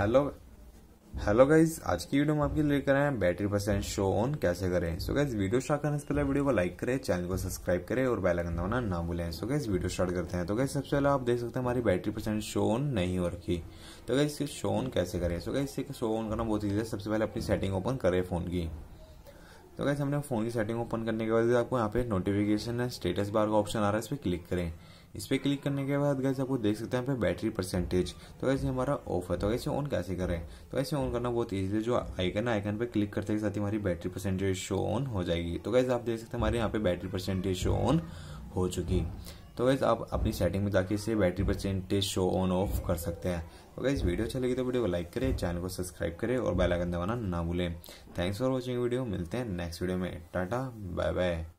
hello hello guys आज की video में आपके लिए लेकर आए हैं बैटरी परसेंट शो ऑन कैसे करें सो गाइज वीडियो स्टार्ट करने से पहले वीडियो को लाइक करें चैनल को सब्सक्राइब करें और बेल आइकन दबाना ना भूलें सो गाइज वीडियो स्टार्ट करते हैं तो गाइज सबसे पहले आप देख सकते हैं हमारी बैटरी परसेंट शो ऑन नहीं हो रखी तो गाइज इसे शो ऑन कैसे करें सो गाइज इसे शो ऑन करना बहुत ईजी है सबसे पहले अपनी सेटिंग ओपन करें फोन की तो गाइज हमने फोन की सेटिंग ओपन करने के बाद आपको यहाँ पे नोटिफिकेशन है स्टेटस बार का ऑप्शन आ रहा है इस पर क्लिक करें इस पर क्लिक करने के बाद गैस आपको देख सकते हैं यहाँ पे बैटरी परसेंटेज तो कैसे हमारा ऑफ है तो कैसे ऑन कैसे करें तो ऐसे ऑन करना बहुत ईजी है जो आइकन है आइकन पे क्लिक करते के साथ ही हमारी बैटरी परसेंटेज शो ऑन हो जाएगी तो कैसे आप देख सकते हैं हमारे यहाँ पे बैटरी परसेंटेज शो ऑन हो चुकी तो गैस आप अपनी सेटिंग में जाके इसे battery percentage show on off कर सकते हैं तो गैस वीडियो अच्छी लगी तो वीडियो को लाइक करें चैनल को सब्सक्राइब करें और बेल आइकन दबाना ना भूलें थैंक्स फॉर वॉचिंग वीडियो मिलते हैं नेक्स्ट वीडियो में टाटा बाय बाय